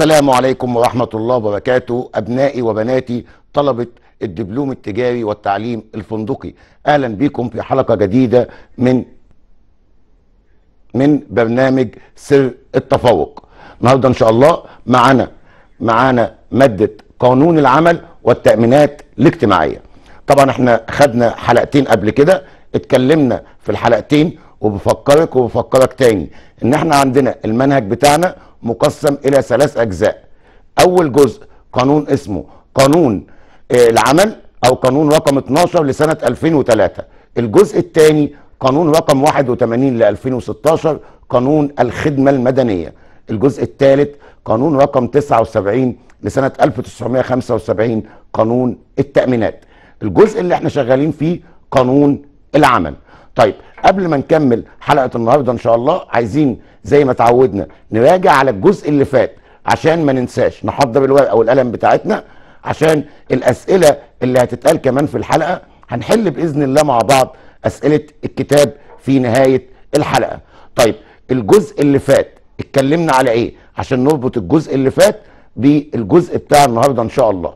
السلام عليكم ورحمة الله وبركاته أبنائي وبناتي طلبة الدبلوم التجاري والتعليم الفندقي أهلا بكم في حلقة جديدة من من برنامج سر التفوق النهاردة إن شاء الله معانا معانا مادة قانون العمل والتأمينات الاجتماعية طبعا احنا خدنا حلقتين قبل كده اتكلمنا في الحلقتين وبفكرك وبفكرك تاني ان احنا عندنا المنهج بتاعنا مقسم الى ثلاث اجزاء اول جزء قانون اسمه قانون آه، العمل او قانون رقم 12 لسنه 2003 الجزء الثاني قانون رقم 81 ل 2016 قانون الخدمه المدنيه الجزء الثالث قانون رقم 79 لسنه 1975 قانون التامينات الجزء اللي احنا شغالين فيه قانون العمل طيب قبل ما نكمل حلقه النهارده ان شاء الله عايزين زي ما اتعودنا نراجع على الجزء اللي فات عشان ما ننساش نحضر الورقه والقلم بتاعتنا عشان الاسئله اللي هتتقال كمان في الحلقه هنحل باذن الله مع بعض اسئله الكتاب في نهايه الحلقه طيب الجزء اللي فات اتكلمنا على ايه عشان نربط الجزء اللي فات بالجزء بتاع النهارده ان شاء الله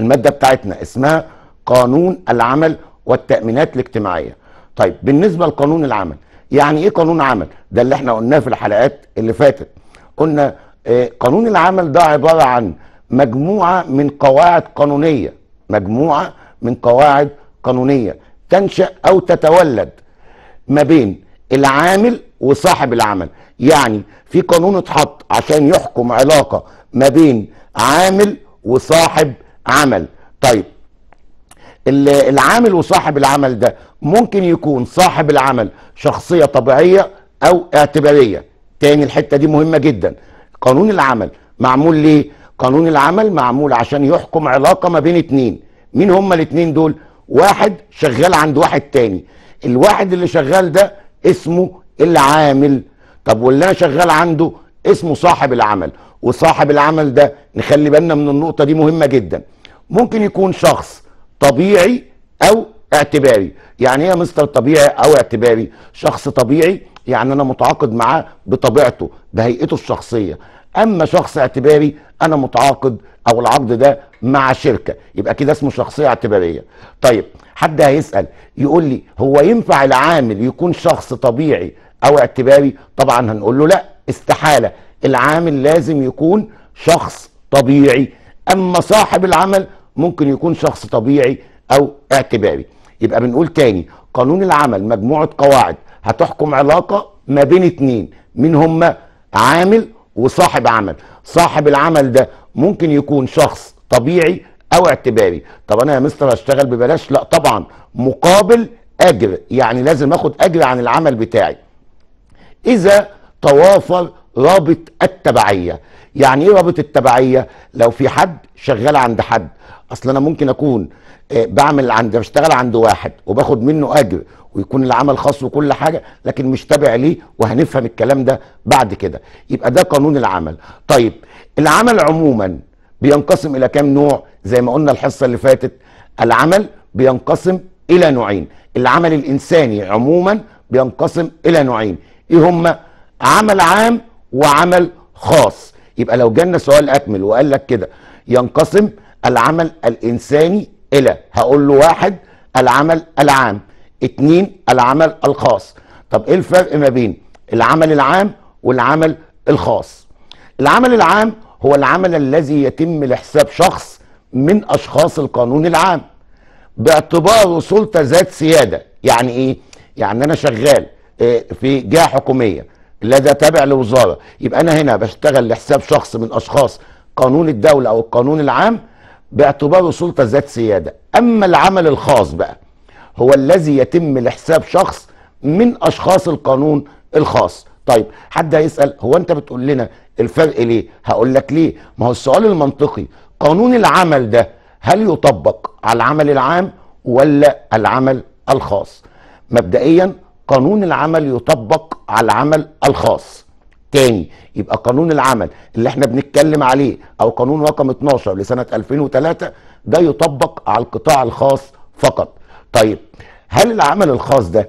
الماده بتاعتنا اسمها قانون العمل والتامينات الاجتماعيه طيب بالنسبه لقانون العمل يعني ايه قانون عمل ده اللي احنا قلناه في الحلقات اللي فاتت قلنا آه، قانون العمل ده عباره عن مجموعه من قواعد قانونيه مجموعه من قواعد قانونيه تنشا او تتولد ما بين العامل وصاحب العمل يعني في قانون اتحط عشان يحكم علاقه ما بين عامل وصاحب عمل طيب العامل وصاحب العمل ده ممكن يكون صاحب العمل شخصية طبيعية أو اعتبارية تاني الحتة دي مهمة جدا قانون العمل معمول ليه؟ قانون العمل معمول عشان يحكم علاقة ما بين اتنين مين هما الاتنين دول؟ واحد شغال عند واحد تاني الواحد اللي شغال ده اسمه العامل طب واللي انا شغال عنده اسمه صاحب العمل وصاحب العمل ده نخلي بالنا من النقطة دي مهمة جدا ممكن يكون شخص طبيعي او اعتباري يعني ايه مستر طبيعي او اعتباري شخص طبيعي يعني انا متعاقد معاه بطبيعته بهيئته الشخصيه اما شخص اعتباري انا متعاقد او العقد ده مع شركه يبقى كده اسمه شخصيه اعتباريه طيب حد هيسال يقول لي هو ينفع العامل يكون شخص طبيعي او اعتباري طبعا هنقول له لا استحاله العامل لازم يكون شخص طبيعي اما صاحب العمل ممكن يكون شخص طبيعي او اعتباري يبقى بنقول تاني قانون العمل مجموعه قواعد هتحكم علاقه ما بين اتنين مين هما عامل وصاحب عمل صاحب العمل ده ممكن يكون شخص طبيعي او اعتباري طب انا يا مستر هشتغل ببلاش لا طبعا مقابل اجر يعني لازم اخد اجر عن العمل بتاعي اذا توافر رابط التبعيه يعني ايه رابط التبعيه لو في حد شغال عند حد اصل انا ممكن اكون آه، بعمل عند بشتغل عند واحد وباخد منه اجر ويكون العمل خاص وكل حاجه لكن مش تابع ليه وهنفهم الكلام ده بعد كده يبقى ده قانون العمل طيب العمل عموما بينقسم الى كام نوع زي ما قلنا الحصه اللي فاتت العمل بينقسم الى نوعين العمل الانساني عموما بينقسم الى نوعين ايه هما عمل عام وعمل خاص يبقى لو جالنا سؤال اكمل وقال لك كده ينقسم العمل الانساني الى هقول له واحد العمل العام اتنين العمل الخاص طب ايه الفرق ما بين العمل العام والعمل الخاص العمل العام هو العمل الذي يتم لحساب شخص من اشخاص القانون العام باعتباره سلطه ذات سياده يعني ايه يعني انا شغال آه، في جهه حكوميه لدى تابع لوزاره يبقى انا هنا بشتغل لحساب شخص من اشخاص قانون الدوله او القانون العام باعتباره سلطه ذات سياده اما العمل الخاص بقى هو الذي يتم لحساب شخص من اشخاص القانون الخاص طيب حد هيسال هو انت بتقول لنا الفرق ليه هقول لك ليه ما هو السؤال المنطقي قانون العمل ده هل يطبق على العمل العام ولا العمل الخاص مبدئيا قانون العمل يطبق على العمل الخاص تاني يبقى قانون العمل اللي احنا بنتكلم عليه او قانون رقم 12 لسنه 2003 ده يطبق على القطاع الخاص فقط. طيب هل العمل الخاص ده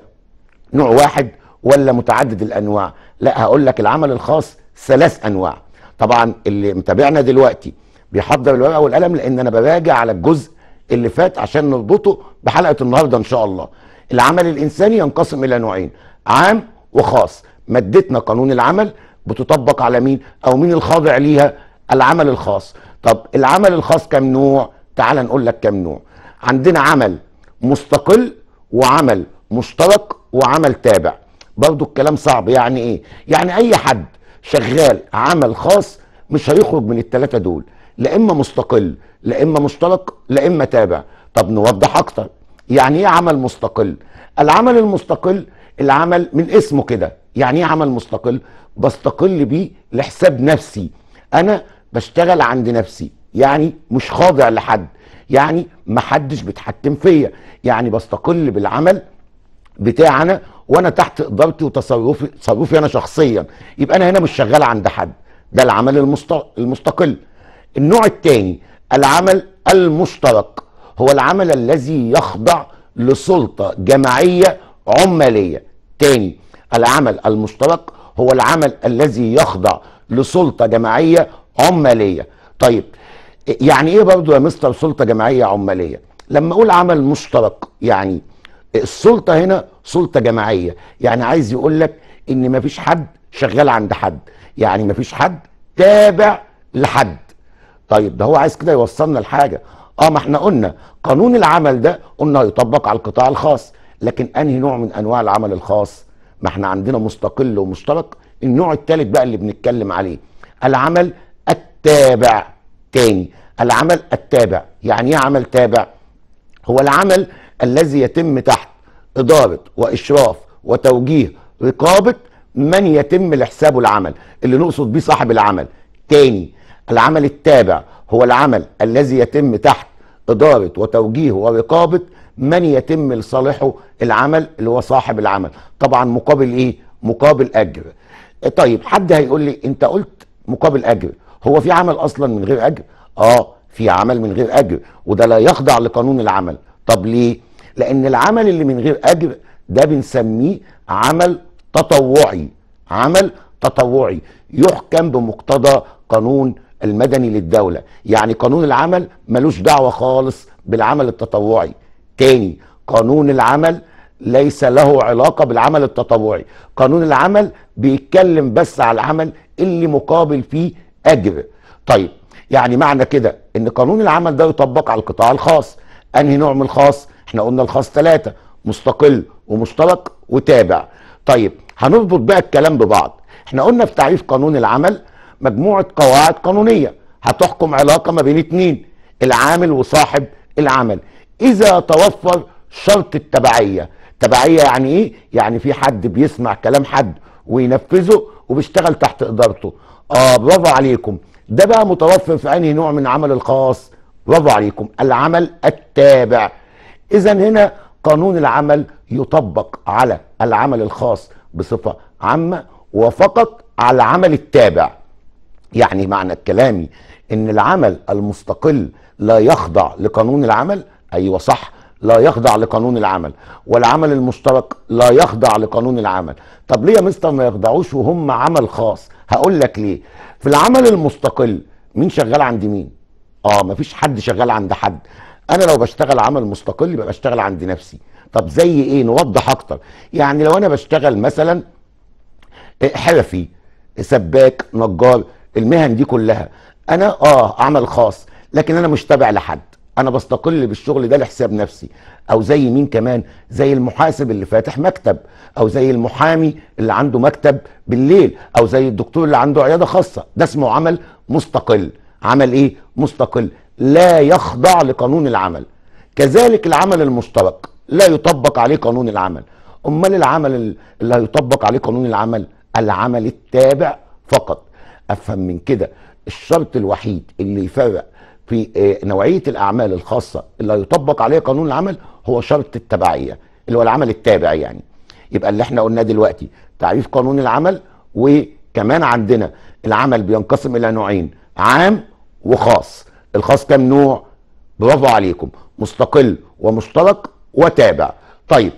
نوع واحد ولا متعدد الانواع؟ لا هقول لك العمل الخاص ثلاث انواع. طبعا اللي متابعنا دلوقتي بيحضر الورقه والقلم لان انا براجع على الجزء اللي فات عشان نربطه بحلقه النهارده ان شاء الله. العمل الانساني ينقسم الى نوعين عام وخاص. مادتنا قانون العمل بتطبق على مين او مين الخاضع ليها العمل الخاص طب العمل الخاص كم نوع تعال نقول لك كم نوع عندنا عمل مستقل وعمل مشترك وعمل تابع برضو الكلام صعب يعني ايه يعني اي حد شغال عمل خاص مش هيخرج من التلاتة دول لا اما مستقل لا اما مشترك لا اما تابع طب نوضح اكتر يعني ايه عمل مستقل العمل المستقل العمل من اسمه كده يعني ايه عمل مستقل بستقل بيه لحساب نفسي انا بشتغل عند نفسي يعني مش خاضع لحد يعني محدش بيتحكم فيا يعني بستقل بالعمل بتاعنا وانا تحت ادارتي وتصرفي تصرفي انا شخصيا يبقى انا هنا مش شغال عند حد ده العمل المستقل النوع الثاني العمل المشترك هو العمل الذي يخضع لسلطه جماعيه عماليه تاني العمل المشترك هو العمل الذي يخضع لسلطة جماعية عمالية طيب يعني ايه برضو يا مستر سلطة جماعية عمالية لما اقول عمل مشترك يعني السلطة هنا سلطة جماعية يعني عايز يقول لك ان مفيش حد شغال عند حد يعني مفيش حد تابع لحد طيب ده هو عايز كده يوصلنا لحاجة اه ما احنا قلنا قانون العمل ده قلنا هيطبق على القطاع الخاص لكن انهي نوع من انواع العمل الخاص ما احنا عندنا مستقل ومشترك النوع الثالث بقى اللي بنتكلم عليه العمل التابع تاني العمل التابع يعني ايه عمل تابع هو العمل الذي يتم تحت اداره واشراف وتوجيه رقابه من يتم لحسابه العمل اللي نقصد بيه صاحب العمل تاني العمل التابع هو العمل الذي يتم تحت اداره وتوجيه ورقابه من يتم لصالحه العمل اللي هو صاحب العمل طبعا مقابل ايه مقابل اجر طيب حد هيقول لي انت قلت مقابل اجر هو في عمل اصلا من غير اجر اه في عمل من غير اجر وده لا يخضع لقانون العمل طب ليه لان العمل اللي من غير اجر ده بنسميه عمل تطوعي عمل تطوعي يحكم بمقتضى قانون المدني للدولة يعني قانون العمل ملوش دعوة خالص بالعمل التطوعي تاني قانون العمل ليس له علاقة بالعمل التطوعي قانون العمل بيتكلم بس على العمل اللي مقابل فيه أجر طيب يعني معنى كده ان قانون العمل ده يطبق على القطاع الخاص انهي نوع من الخاص احنا قلنا الخاص ثلاثة مستقل ومشترك وتابع طيب هنربط بقى الكلام ببعض احنا قلنا في تعريف قانون العمل مجموعة قواعد قانونية هتحكم علاقة ما بين اتنين العامل وصاحب العمل اذا توفر شرط التبعيه تبعيه يعني ايه يعني في حد بيسمع كلام حد وينفذه وبيشتغل تحت ادارته اه برافو عليكم ده بقى متوفر في انهي نوع من العمل الخاص برافو عليكم العمل التابع اذا هنا قانون العمل يطبق على العمل الخاص بصفه عامه وفقط على العمل التابع يعني معنى كلامي ان العمل المستقل لا يخضع لقانون العمل ايوه صح لا يخضع لقانون العمل والعمل المشترك لا يخضع لقانون العمل طب ليه يا مستر ما يخضعوش وهم عمل خاص هقول لك ليه في العمل المستقل مين شغال عند مين اه مفيش حد شغال عند حد انا لو بشتغل عمل مستقل يبقى بشتغل عند نفسي طب زي ايه نوضح اكتر يعني لو انا بشتغل مثلا آه، حرفي سباك نجار المهن دي كلها انا اه عمل خاص لكن انا مش تابع لحد انا بستقل بالشغل ده لحساب نفسي او زي مين كمان زي المحاسب اللي فاتح مكتب او زي المحامي اللي عنده مكتب بالليل او زي الدكتور اللي عنده عياده خاصه ده اسمه عمل مستقل عمل ايه مستقل لا يخضع لقانون العمل كذلك العمل المشترك لا يطبق عليه قانون العمل امال العمل اللي هيطبق عليه قانون العمل العمل التابع فقط افهم من كده الشرط الوحيد اللي يفرق في آه، نوعيه الاعمال الخاصه اللي هيطبق عليها قانون العمل هو شرط التبعيه اللي هو العمل التابع يعني يبقى اللي احنا قلناه دلوقتي تعريف قانون العمل وكمان عندنا العمل بينقسم الى نوعين عام وخاص الخاص كم نوع برافو عليكم مستقل ومشترك وتابع طيب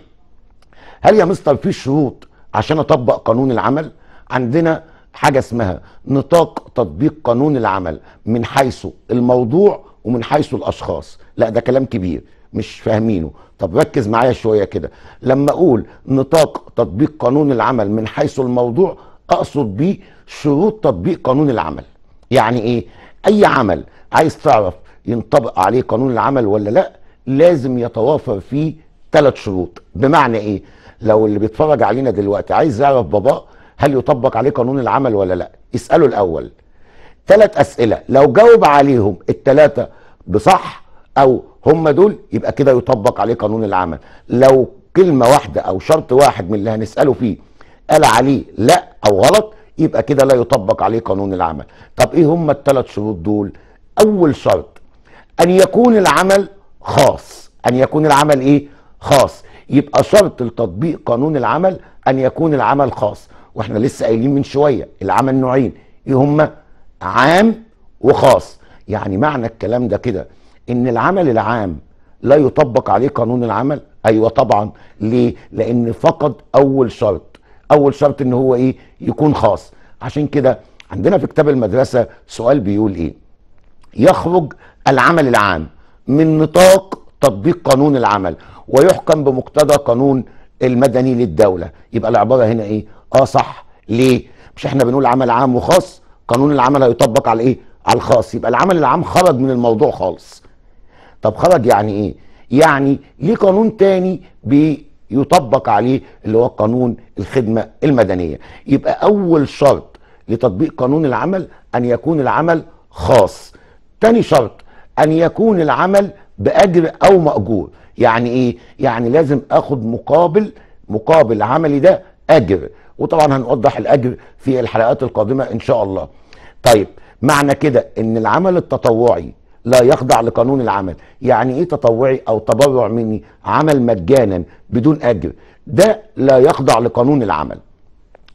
هل يا مستر في شروط عشان اطبق قانون العمل عندنا حاجه اسمها نطاق تطبيق قانون العمل من حيث الموضوع ومن حيث الاشخاص لا ده كلام كبير مش فاهمينه طب ركز معايا شويه كده لما اقول نطاق تطبيق قانون العمل من حيث الموضوع اقصد بيه شروط تطبيق قانون العمل يعني ايه اي عمل عايز تعرف ينطبق عليه قانون العمل ولا لا لازم يتوافر فيه ثلاث شروط بمعنى ايه لو اللي بيتفرج علينا دلوقتي عايز يعرف باباه هل يطبق عليه قانون العمل ولا لا اساله الاول ثلاث اسئله لو جاوب عليهم الثلاثه بصح او هم دول يبقى كده يطبق عليه قانون العمل لو كلمه واحده او شرط واحد من اللي هنساله فيه قال عليه لا او غلط يبقى كده لا يطبق عليه قانون العمل طب ايه هم الثلاث شروط دول اول شرط ان يكون العمل خاص ان يكون العمل ايه خاص يبقى شرط لتطبيق قانون العمل ان يكون العمل خاص واحنا لسه قايلين من شويه العمل نوعين ايه هما عام وخاص يعني معنى الكلام ده كده ان العمل العام لا يطبق عليه قانون العمل ايوه طبعا ليه لان فقد اول شرط اول شرط ان هو ايه يكون خاص عشان كده عندنا في كتاب المدرسه سؤال بيقول ايه يخرج العمل العام من نطاق تطبيق قانون العمل ويحكم بمقتضى قانون المدني للدوله يبقى العباره هنا ايه اه صح ليه مش احنا بنقول عمل عام وخاص قانون العمل هيطبق على ايه على الخاص يبقى العمل العام خرج من الموضوع خالص طب خرج يعني ايه يعني ليه قانون تاني بيطبق عليه اللي هو قانون الخدمه المدنيه يبقى اول شرط لتطبيق قانون العمل ان يكون العمل خاص تاني شرط ان يكون العمل باجر او ماجور يعني ايه يعني لازم اخد مقابل مقابل عملي ده اجر وطبعا هنوضح الاجر في الحلقات القادمه ان شاء الله طيب معنى كده ان العمل التطوعي لا يخضع لقانون العمل يعني ايه تطوعي او تبرع مني عمل مجانا بدون اجر ده لا يخضع لقانون العمل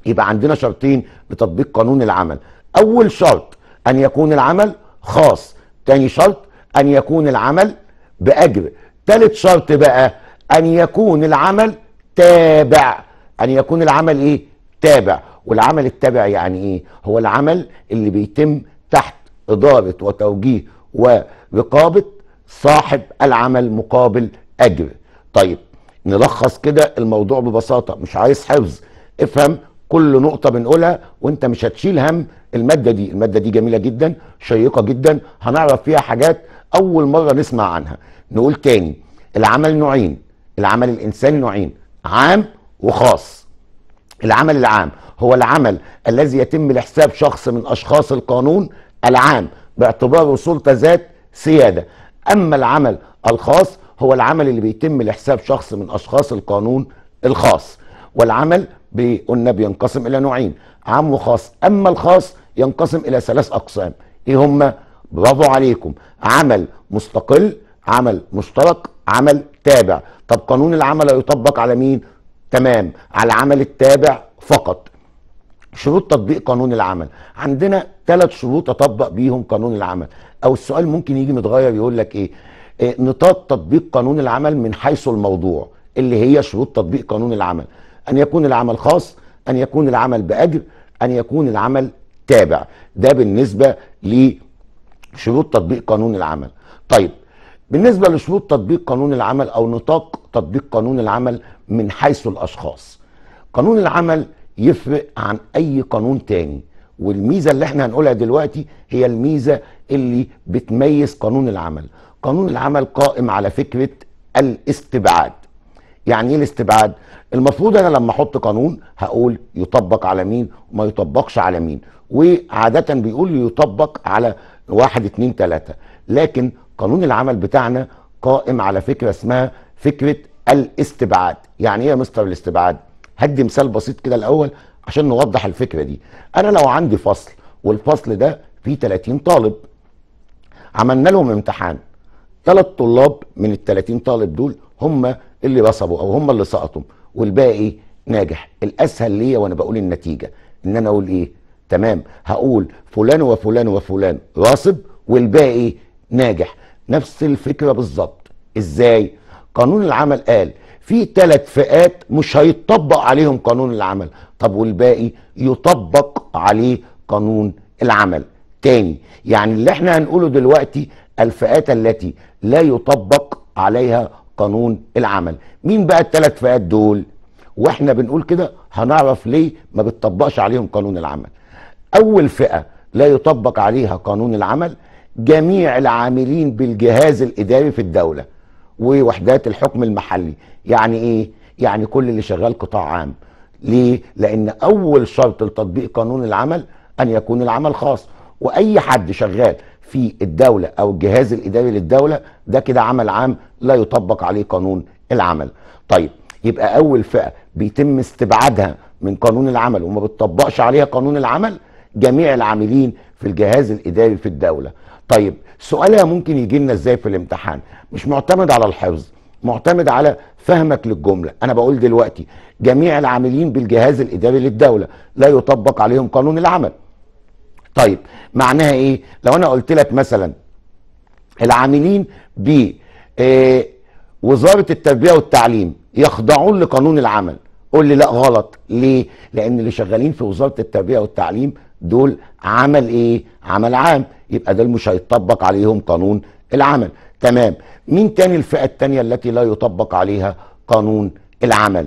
يبقى عندنا شرطين لتطبيق قانون العمل اول شرط ان يكون العمل خاص تاني شرط ان يكون العمل باجر تالت شرط بقى ان يكون العمل تابع ان يكون العمل ايه تابع والعمل التابع يعني ايه هو العمل اللي بيتم تحت اداره وتوجيه ورقابه صاحب العمل مقابل اجر طيب نلخص كده الموضوع ببساطه مش عايز حفظ افهم كل نقطه بنقولها وانت مش هتشيل هم الماده دي الماده دي جميله جدا شيقه جدا هنعرف فيها حاجات اول مره نسمع عنها نقول تاني العمل نوعين العمل الانساني نوعين عام وخاص العمل العام هو العمل الذي يتم لحساب شخص من أشخاص القانون العام باعتباره سلطة ذات سيادة أما العمل الخاص هو العمل اللي بيتم لحساب شخص من أشخاص القانون الخاص والعمل قلنا بينقسم إلى نوعين عام وخاص أما الخاص ينقسم إلى ثلاث أقسام إيه هما برافو عليكم عمل مستقل عمل مشترك عمل تابع طب قانون العمل هيطبق على مين تمام على العمل التابع فقط شروط تطبيق قانون العمل عندنا ثلاث شروط اطبق بيهم قانون العمل او السؤال ممكن يجي متغير يقول لك إيه؟, ايه نطاق تطبيق قانون العمل من حيث الموضوع اللي هي شروط تطبيق قانون العمل ان يكون العمل خاص ان يكون العمل باجر ان يكون العمل تابع ده بالنسبه لشروط تطبيق قانون العمل طيب بالنسبه لشروط تطبيق قانون العمل او نطاق تطبيق قانون العمل من حيث الاشخاص قانون العمل يفرق عن اي قانون تاني والميزه اللي احنا هنقولها دلوقتي هي الميزه اللي بتميز قانون العمل قانون العمل قائم على فكره الاستبعاد يعني ايه الاستبعاد المفروض انا لما احط قانون هقول يطبق على مين وما يطبقش على مين وعاده بيقول يطبق على واحد اتنين تلاته لكن قانون العمل بتاعنا قائم على فكره اسمها فكره الاستبعاد يعني ايه يا مستر الاستبعاد هدي مثال بسيط كده الاول عشان نوضح الفكره دي انا لو عندي فصل والفصل ده فيه 30 طالب عملنا لهم امتحان ثلاث طلاب من ال 30 طالب دول هم اللي بصبوا او هم اللي سقطوا والباقي ناجح الاسهل ليا وانا بقول النتيجه ان انا اقول ايه تمام هقول فلان وفلان وفلان راسب والباقي ناجح نفس الفكره بالظبط ازاي قانون العمل قال في ثلاث فئات مش هيطبق عليهم قانون العمل طب والباقي يطبق عليه قانون العمل تاني يعني اللي احنا هنقوله دلوقتي الفئات التي لا يطبق عليها قانون العمل مين بقى الثلاث فئات دول واحنا بنقول كده هنعرف ليه ما بتطبقش عليهم قانون العمل اول فئه لا يطبق عليها قانون العمل جميع العاملين بالجهاز الاداري في الدوله ووحدات الحكم المحلي يعني ايه يعني كل اللي شغال قطاع عام ليه لان اول شرط لتطبيق قانون العمل ان يكون العمل خاص واي حد شغال في الدوله او الجهاز الاداري للدوله ده كده عمل عام لا يطبق عليه قانون العمل طيب يبقى اول فئه بيتم استبعادها من قانون العمل وما بتطبقش عليها قانون العمل جميع العاملين في الجهاز الاداري في الدوله طيب سؤالها ممكن يجي لنا ازاي في الامتحان مش معتمد على الحفظ معتمد على فهمك للجملة أنا بقول دلوقتي جميع العاملين بالجهاز الإداري للدولة لا يطبق عليهم قانون العمل طيب معناها إيه لو أنا قلت لك مثلا العاملين ب آه، وزارة التربية والتعليم يخضعون لقانون العمل قول لي لا غلط ليه لأن اللي شغالين في وزارة التربية والتعليم دول عمل ايه عمل عام يبقى دول مش هيطبق عليهم قانون العمل تمام مين تاني الفئة التانية التي لا يطبق عليها قانون العمل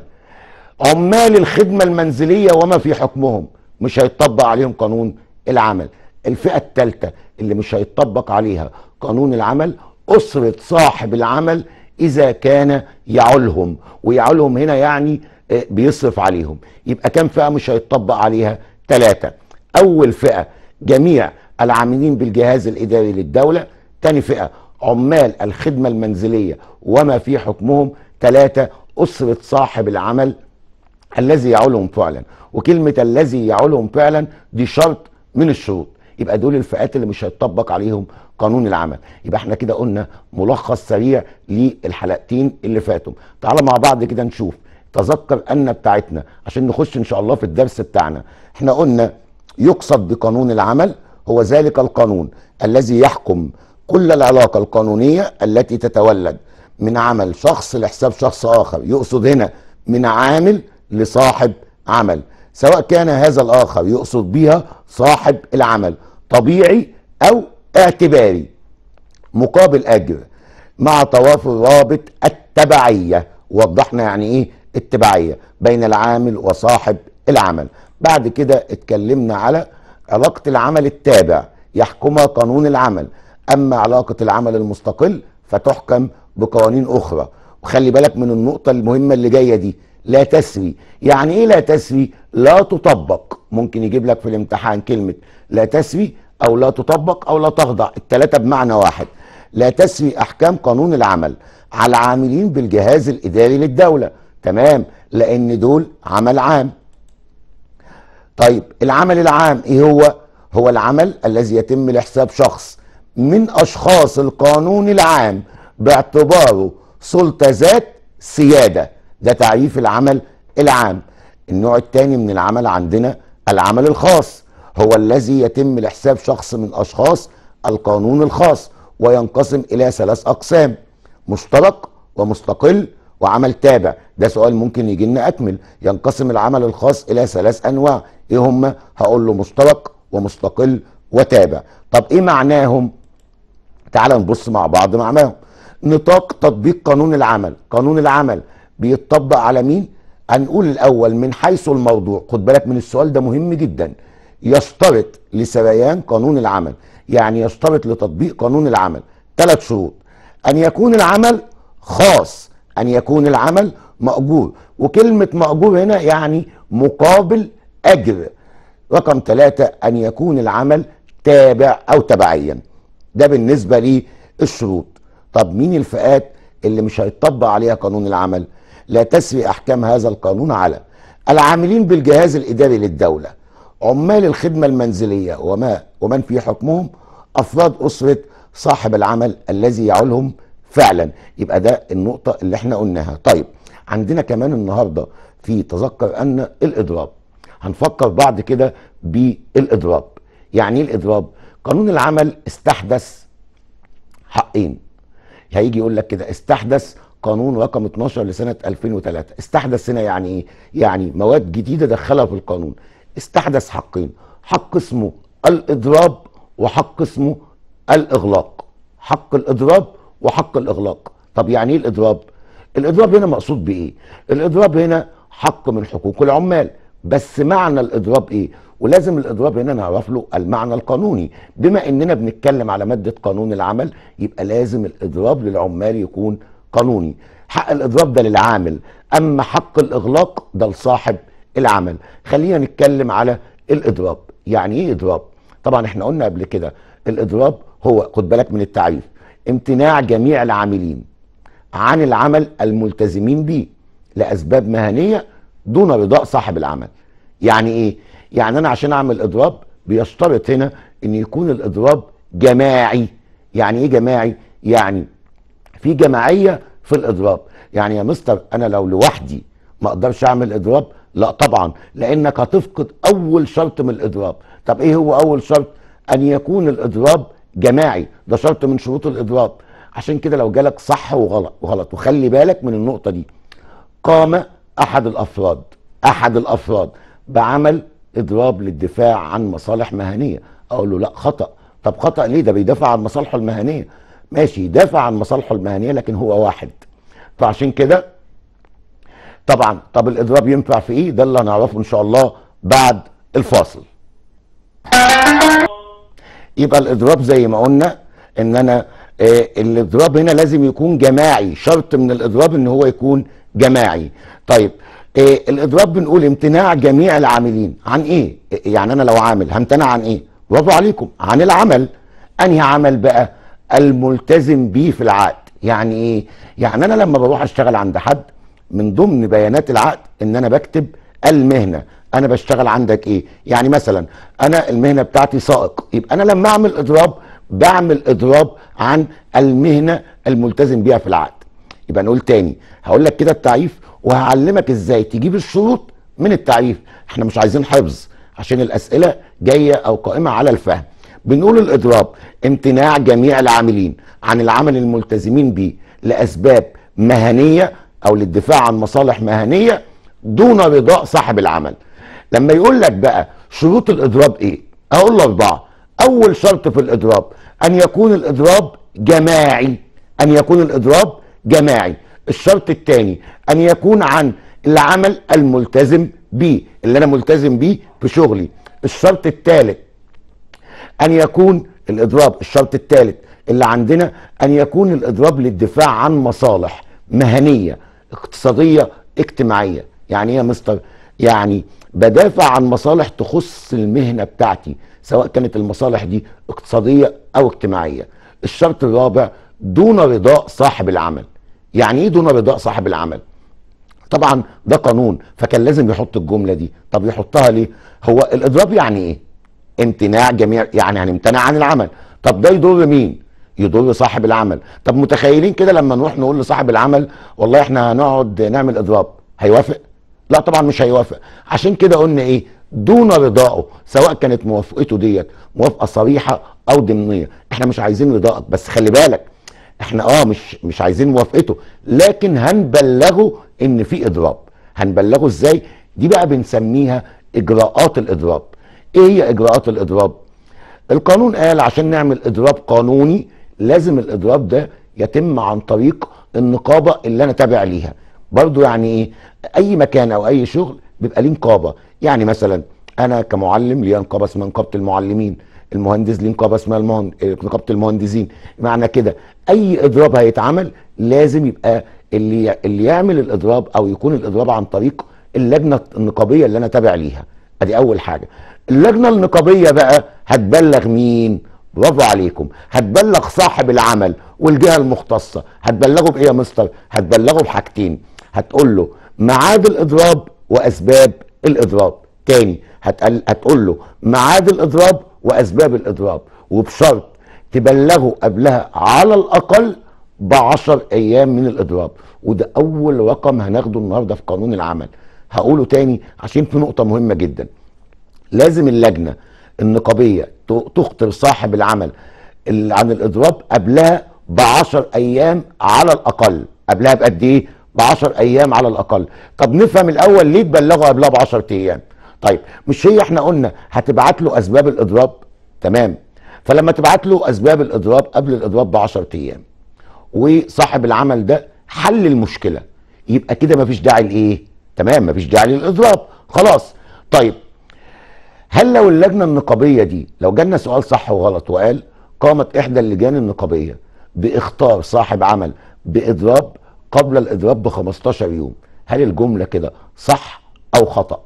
عمال الخدمة المنزلية وما في حكمهم مش هيطبق عليهم قانون العمل الفئة التالتة اللي مش هيطبق عليها قانون العمل أسرة صاحب العمل إذا كان يعولهم ويعولهم هنا يعني آه، بيصرف عليهم يبقى كام فئة مش هيطبق عليها ثلاثة اول فئه جميع العاملين بالجهاز الاداري للدوله تاني فئه عمال الخدمه المنزليه وما في حكمهم ثلاثه اسره صاحب العمل الذي يعولهم فعلا وكلمه الذي يعولهم فعلا دي شرط من الشروط يبقى دول الفئات اللي مش هيطبق عليهم قانون العمل يبقى احنا كده قلنا ملخص سريع للحلقتين اللي فاتوا تعالوا مع بعض كده نشوف تذكر ان بتاعتنا عشان نخش ان شاء الله في الدرس بتاعنا احنا قلنا يقصد بقانون العمل هو ذلك القانون الذي يحكم كل العلاقة القانونية التي تتولد من عمل شخص لحساب شخص آخر يقصد هنا من عامل لصاحب عمل سواء كان هذا الآخر يقصد بها صاحب العمل طبيعي أو اعتباري مقابل أجر مع توافر رابط التبعية وضحنا يعني إيه التبعية بين العامل وصاحب العمل بعد كده اتكلمنا على علاقة العمل التابع يحكمها قانون العمل أما علاقة العمل المستقل فتحكم بقوانين أخرى وخلي بالك من النقطة المهمة اللي جاية دي لا تسري يعني إيه لا تسري لا تطبق ممكن يجيب لك في الامتحان كلمة لا تسري أو لا تطبق أو لا تخضع التلاتة بمعنى واحد لا تسري أحكام قانون العمل على عاملين بالجهاز الإداري للدولة تمام لأن دول عمل عام طيب العمل العام ايه هو هو العمل الذي يتم لحساب شخص من اشخاص القانون العام باعتباره سلطه ذات سياده ده تعريف العمل العام النوع الثاني من العمل عندنا العمل الخاص هو الذي يتم لحساب شخص من اشخاص القانون الخاص وينقسم الى ثلاث اقسام مشترك ومستقل وعمل تابع ده سؤال ممكن يجي لنا اكمل ينقسم العمل الخاص الى ثلاث انواع ايه هم هقول له مشترك ومستقل وتابع طب ايه معناهم تعال نبص مع بعض معناهم نطاق تطبيق قانون العمل قانون العمل بيتطبق على مين هنقول الاول من حيث الموضوع خد بالك من السؤال ده مهم جدا يشترط لسريان قانون العمل يعني يشترط لتطبيق قانون العمل ثلاث شروط ان يكون العمل خاص أن يكون العمل مأجور وكلمة مأجور هنا يعني مقابل أجر رقم ثلاثة أن يكون العمل تابع أو تبعيا ده بالنسبة للشروط طب مين الفئات اللي مش هيطبق عليها قانون العمل لا تسري أحكام هذا القانون على العاملين بالجهاز الإداري للدولة عمال الخدمة المنزلية وما ومن في حكمهم أفراد أسرة صاحب العمل الذي يعولهم فعلا يبقى ده النقطه اللي احنا قلناها طيب عندنا كمان النهارده في تذكر ان الاضراب هنفكر بعد كده بالاضراب يعني ايه الاضراب قانون العمل استحدث حقين هيجي يقول لك كده استحدث قانون رقم 12 لسنه 2003 استحدث هنا يعني ايه يعني مواد جديده دخلها في القانون استحدث حقين حق اسمه الاضراب وحق اسمه الاغلاق حق الاضراب وحق الاغلاق طب يعني ايه الاضراب الاضراب هنا مقصود بايه الاضراب هنا حق من حقوق العمال بس معنى الاضراب ايه ولازم الاضراب هنا نعرف له المعنى القانوني بما اننا بنتكلم على ماده قانون العمل يبقى لازم الاضراب للعمال يكون قانوني حق الاضراب ده للعامل اما حق الاغلاق ده لصاحب العمل خلينا نتكلم على الاضراب يعني ايه اضراب طبعا احنا قلنا قبل كده الاضراب هو خد بالك من التعريف امتناع جميع العاملين عن العمل الملتزمين به لاسباب مهنيه دون رضاء صاحب العمل يعني ايه يعني انا عشان اعمل اضراب بيشترط هنا ان يكون الاضراب جماعي يعني ايه جماعي يعني في جماعيه في الاضراب يعني يا مستر انا لو لوحدي ما اقدرش اعمل اضراب لا طبعا لانك هتفقد اول شرط من الاضراب طب ايه هو اول شرط ان يكون الاضراب جماعي ده شرط من شروط الاضراب عشان كده لو جالك صح وغلط وغلط وخلي بالك من النقطه دي قام احد الافراد احد الافراد بعمل اضراب للدفاع عن مصالح مهنيه اقول له لا خطا طب خطا ليه ده بيدافع عن مصالحه المهنيه ماشي يدافع عن مصالحه المهنيه لكن هو واحد فعشان كده طبعا طب الاضراب ينفع في ايه ده اللي هنعرفه ان شاء الله بعد الفاصل يبقى الاضراب زي ما قلنا ان انا آه الاضراب هنا لازم يكون جماعي شرط من الاضراب ان هو يكون جماعي طيب آه الاضراب بنقول امتناع جميع العاملين عن ايه يعني انا لو عامل همتنع عن ايه برافو عليكم عن العمل انهي عمل بقى الملتزم بيه في العقد يعني ايه يعني انا لما بروح اشتغل عند حد من ضمن بيانات العقد ان انا بكتب المهنه انا بشتغل عندك ايه يعني مثلا انا المهنه بتاعتي سائق يبقى انا لما اعمل اضراب بعمل اضراب عن المهنه الملتزم بيها في العقد يبقى نقول تاني هقول لك كده التعريف وهعلمك ازاي تجيب الشروط من التعريف احنا مش عايزين حفظ عشان الاسئله جايه او قائمه على الفهم بنقول الاضراب امتناع جميع العاملين عن العمل الملتزمين به لاسباب مهنيه او للدفاع عن مصالح مهنيه دون رضاء صاحب العمل لما يقول لك بقى شروط الاضراب ايه اقول اربعه اول شرط في الاضراب ان يكون الاضراب جماعي ان يكون الاضراب جماعي الشرط الثاني ان يكون عن العمل الملتزم بيه اللي انا ملتزم بيه في شغلي الشرط الثالث ان يكون الاضراب الشرط الثالث اللي عندنا ان يكون الاضراب للدفاع عن مصالح مهنيه اقتصاديه اجتماعيه يعني ايه يا مستر يعني بدافع عن مصالح تخص المهنه بتاعتي سواء كانت المصالح دي اقتصاديه او اجتماعيه الشرط الرابع دون رضاء صاحب العمل يعني ايه دون رضاء صاحب العمل طبعا ده قانون فكان لازم يحط الجمله دي طب يحطها ليه هو الاضراب يعني ايه امتناع جميع يعني هنمتنع يعني عن العمل طب ده يضر مين يضر صاحب العمل طب متخيلين كده لما نروح نقول لصاحب العمل والله احنا هنقعد نعمل اضراب هيوافق لا طبعا مش هيوافق عشان كده قلنا ايه دون رضائه سواء كانت موافقته ديت موافقه صريحه او ضمنيه احنا مش عايزين رضاك بس خلي بالك احنا اه مش مش عايزين موافقته لكن هنبلغه ان في اضراب هنبلغه ازاي دي بقى بنسميها اجراءات الاضراب ايه هي اجراءات الاضراب القانون قال عشان نعمل اضراب قانوني لازم الاضراب ده يتم عن طريق النقابه اللي انا تابع ليها برضو يعني ايه اي مكان او اي شغل بيبقى ليه نقابه يعني مثلا انا كمعلم ليا نقابه اسمها نقابه المعلمين المهندس ليه نقابه اسمها المهند... نقابه المهندسين معنى كده اي اضراب هيتعمل لازم يبقى اللي اللي يعمل الاضراب او يكون الاضراب عن طريق اللجنه النقابيه اللي انا تابع ليها ادي اول حاجه اللجنه النقابيه بقى هتبلغ مين برافو عليكم هتبلغ صاحب العمل والجهه المختصه هتبلغه بايه يا مستر هتبلغه بحاجتين هتقول له ميعاد الاضراب واسباب الاضراب تاني هتقول له ميعاد الاضراب واسباب الاضراب وبشرط تبلغه قبلها على الاقل ب 10 ايام من الاضراب وده اول رقم هناخده النهارده في قانون العمل هقوله تاني عشان في نقطه مهمه جدا لازم اللجنه النقابيه تخطر صاحب العمل عن الاضراب قبلها ب 10 ايام على الاقل قبلها بقد ايه ب 10 ايام على الاقل طب نفهم الاول ليه تبلغوا قبلها ب 10 ايام طيب مش هي احنا قلنا هتبعت له اسباب الاضراب تمام فلما تبعت له اسباب الاضراب قبل الاضراب ب 10 ايام وصاحب العمل ده حل المشكله يبقى كده مفيش داعي لايه تمام مفيش داعي للاضراب خلاص طيب هل لو اللجنه النقابيه دي لو جالنا سؤال صح وغلط وقال قامت احدى اللجان النقابيه باختار صاحب عمل باضراب قبل الاضراب ب 15 يوم هل الجمله كده صح او خطا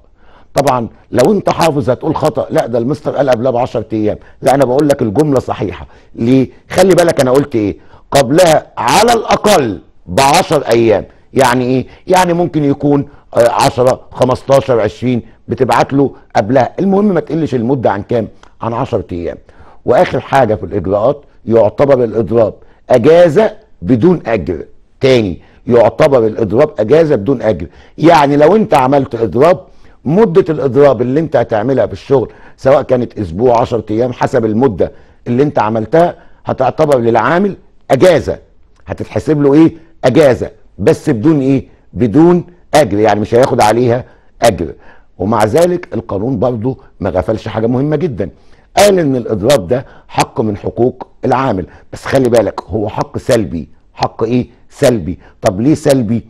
طبعا لو انت حافظ هتقول خطا لا ده المستر قال قبلها ب 10 ايام لا انا بقول لك الجمله صحيحه ليه خلي بالك انا قلت ايه قبلها على الاقل ب 10 ايام يعني ايه يعني ممكن يكون 10 15 20 بتبعت له قبلها المهم ما تقلش المده عن كام عن 10 ايام واخر حاجه في الاجراءات يعتبر الاضراب اجازه بدون اجر تاني يعتبر الاضراب اجازه بدون اجر يعني لو انت عملت اضراب مده الاضراب اللي انت هتعملها في الشغل سواء كانت اسبوع 10 ايام حسب المده اللي انت عملتها هتعتبر للعامل اجازه هتتحسب له ايه اجازه بس بدون ايه بدون اجر يعني مش هياخد عليها اجر ومع ذلك القانون برضه ما غفلش حاجه مهمه جدا قال ان الاضراب ده حق من حقوق العامل بس خلي بالك هو حق سلبي حق ايه سلبي طب ليه سلبي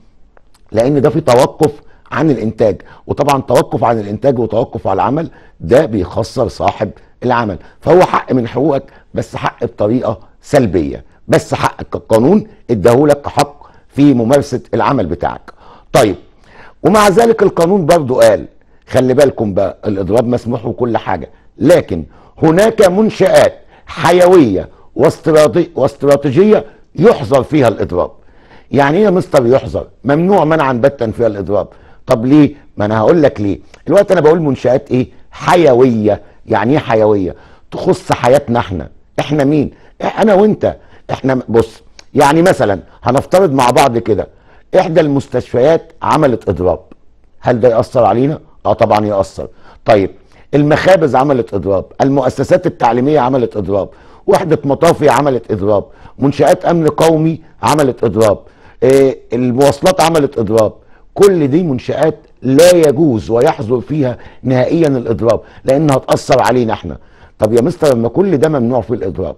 لان ده في توقف عن الانتاج وطبعا توقف عن الانتاج وتوقف على العمل ده بيخسر صاحب العمل فهو حق من حقوقك بس حق بطريقه سلبيه بس حقك القانون اداهولك كحق في ممارسه العمل بتاعك طيب ومع ذلك القانون برضو قال خلي بالكم بقى الاضراب مسموح وكل حاجه لكن هناك منشات حيويه واستراتيجيه يحظر فيها الاضراب يعني ايه مستر يحظر ممنوع منعا باتا في الاضراب طب ليه ما انا هقول لك ليه الوقت انا بقول منشات ايه حيويه يعني ايه حيويه تخص حياتنا احنا احنا مين انا وانت احنا بص يعني مثلا هنفترض مع بعض كده احدى المستشفيات عملت اضراب هل ده ياثر علينا اه طبعا ياثر طيب المخابز عملت اضراب المؤسسات التعليميه عملت اضراب وحده مطافي عملت اضراب منشات امن قومي عملت اضراب إيه، المواصلات عملت اضراب كل دي منشآت لا يجوز ويحظر فيها نهائيا الاضراب لانها تأثر علينا احنا طب يا مستر لما كل ده ممنوع في الاضراب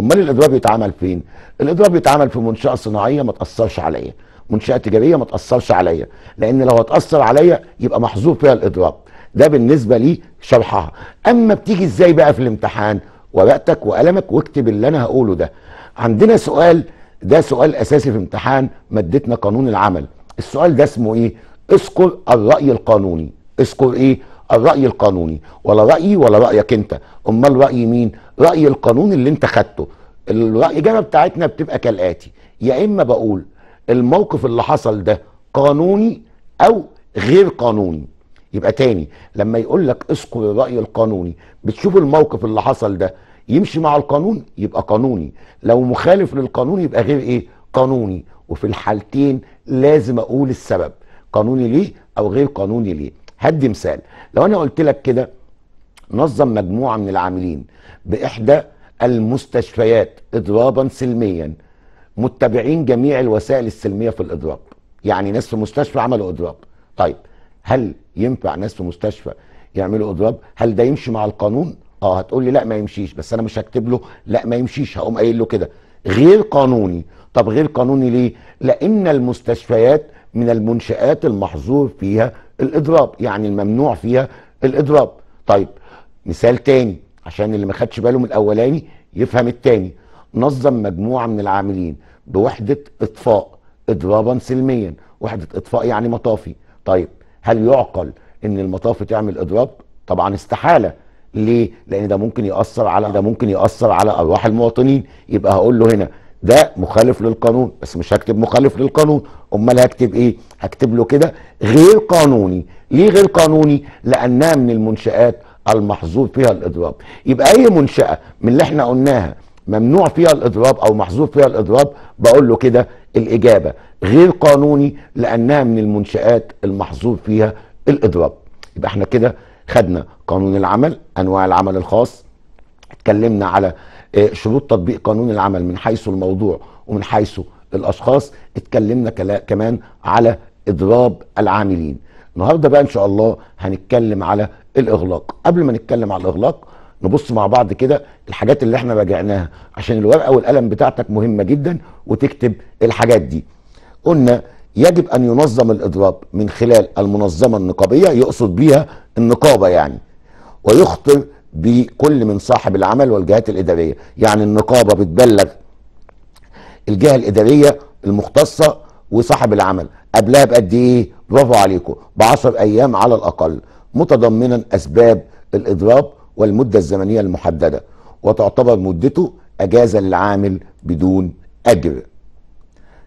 امال الاضراب يتعمل فين الاضراب يتعمل في منشاه صناعيه ما تاثرش عليا منشاه تجاريه ما تاثرش عليا لان لو هتاثر عليا يبقى محظور فيها الاضراب ده بالنسبه لي شرحها اما بتيجي ازاي بقى في الامتحان ورقتك وقلمك واكتب اللي انا هقوله ده عندنا سؤال ده سؤال اساسي في امتحان مادتنا قانون العمل السؤال ده اسمه ايه اذكر الراي القانوني اذكر ايه الراي القانوني ولا رايي ولا رايك انت امال راي مين راي القانون اللي انت خدته الاجابه بتاعتنا بتبقى كالاتي يا اما بقول الموقف اللي حصل ده قانوني او غير قانوني يبقى تاني لما يقول لك اذكر الراي القانوني بتشوف الموقف اللي حصل ده يمشي مع القانون يبقى قانوني لو مخالف للقانون يبقى غير ايه قانوني وفي الحالتين لازم اقول السبب قانوني ليه او غير قانوني ليه هدي مثال لو انا قلت لك كده نظم مجموعه من العاملين باحدى المستشفيات اضرابا سلميا متبعين جميع الوسائل السلميه في الاضراب يعني ناس في مستشفى عملوا اضراب طيب هل ينفع ناس في مستشفى يعملوا اضراب هل ده يمشي مع القانون اه هتقول لي لا ما يمشيش بس انا مش هكتب له لا ما يمشيش هقوم قايل له كده غير قانوني طب غير قانوني ليه لان المستشفيات من المنشآت المحظور فيها الإضراب يعني الممنوع فيها الإضراب طيب مثال تاني عشان اللي ما خدش باله من الأولاني يفهم التاني نظم مجموعة من العاملين بوحدة إطفاء إضرابا سلميا وحدة إطفاء يعني مطافي طيب هل يعقل إن المطافي تعمل إضراب طبعا استحالة ليه؟ لان ده ممكن ياثر على ده ممكن ياثر على ارواح المواطنين يبقى هقول له هنا ده مخالف للقانون بس مش هكتب مخالف للقانون امال هكتب ايه هكتب له كده غير قانوني ليه غير قانوني لانها من المنشات المحظور فيها الاضراب يبقى اي منشاه من اللي احنا قلناها ممنوع فيها الاضراب او محظور فيها الاضراب بقول له كده الاجابه غير قانوني لانها من المنشات المحظور فيها الاضراب يبقى احنا كده خدنا قانون العمل انواع العمل الخاص اتكلمنا على آه، شروط تطبيق قانون العمل من حيث الموضوع ومن حيث الاشخاص اتكلمنا كمان على اضراب العاملين النهارده بقى ان شاء الله هنتكلم على الاغلاق قبل ما نتكلم على الاغلاق نبص مع بعض كده الحاجات اللي احنا راجعناها عشان الورقه والقلم بتاعتك مهمه جدا وتكتب الحاجات دي قلنا يجب أن ينظم الإضراب من خلال المنظمة النقابية يقصد بيها النقابة يعني ويخطر بكل من صاحب العمل والجهات الإدارية يعني النقابة بتبلغ الجهة الإدارية المختصة وصاحب العمل قبلها بقد إيه برافو عليكم ب 10 أيام على الأقل متضمنا أسباب الإضراب والمدة الزمنية المحددة وتعتبر مدته أجازة للعامل بدون أجر